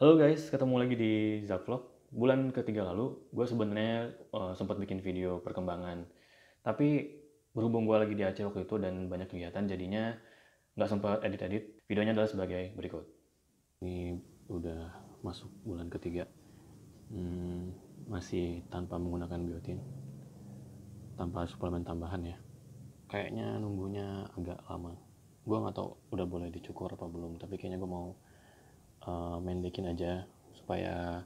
Halo guys, ketemu lagi di Zakvlog. Bulan ketiga lalu, gue sebenarnya uh, sempat bikin video perkembangan. Tapi berhubung gue lagi di Aceh waktu itu dan banyak kegiatan, jadinya nggak sempat edit-edit. Videonya adalah sebagai berikut. Ini udah masuk bulan ketiga, hmm, masih tanpa menggunakan biotin, tanpa suplemen tambahan ya. Kayaknya nunggunya agak lama gue gak tau udah boleh dicukur apa belum tapi kayaknya gue mau uh, mendekin aja supaya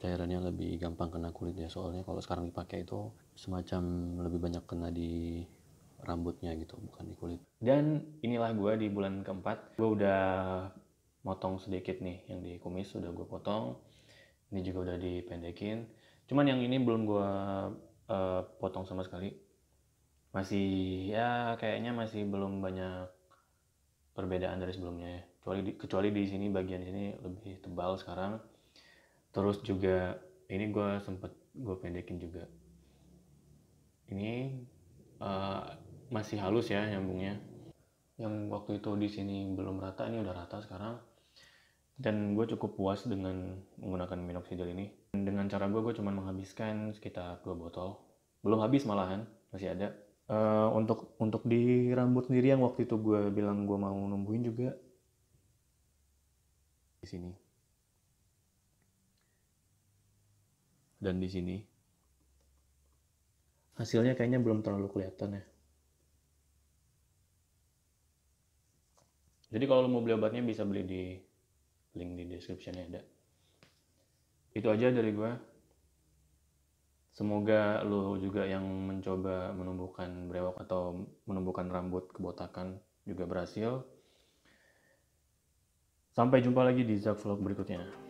cairannya lebih gampang kena kulit ya soalnya kalau sekarang dipakai itu semacam lebih banyak kena di rambutnya gitu bukan di kulit dan inilah gue di bulan keempat gue udah motong sedikit nih yang di kumis udah gue potong ini juga udah dipendekin cuman yang ini belum gue uh, potong sama sekali masih ya kayaknya masih belum banyak perbedaan dari sebelumnya ya. Kecuali di, kecuali di sini bagian sini lebih tebal sekarang. Terus juga ini gue sempet gue pendekin juga. Ini uh, masih halus ya nyambungnya. Yang waktu itu di sini belum rata ini udah rata sekarang. Dan gue cukup puas dengan menggunakan minoxidil ini. Dengan cara gue, gue cuma menghabiskan sekitar dua botol. Belum habis malahan, masih ada Eh, untuk untuk di rambut sendiri yang waktu itu gue bilang gue mau numbuhin juga di sini dan di sini hasilnya kayaknya belum terlalu kelihatan ya jadi kalau lo mau beli obatnya bisa beli di link di description ya ada itu aja dari gue Semoga lo juga yang mencoba menumbuhkan brewok atau menumbuhkan rambut kebotakan juga berhasil. Sampai jumpa lagi di zavlog Vlog berikutnya.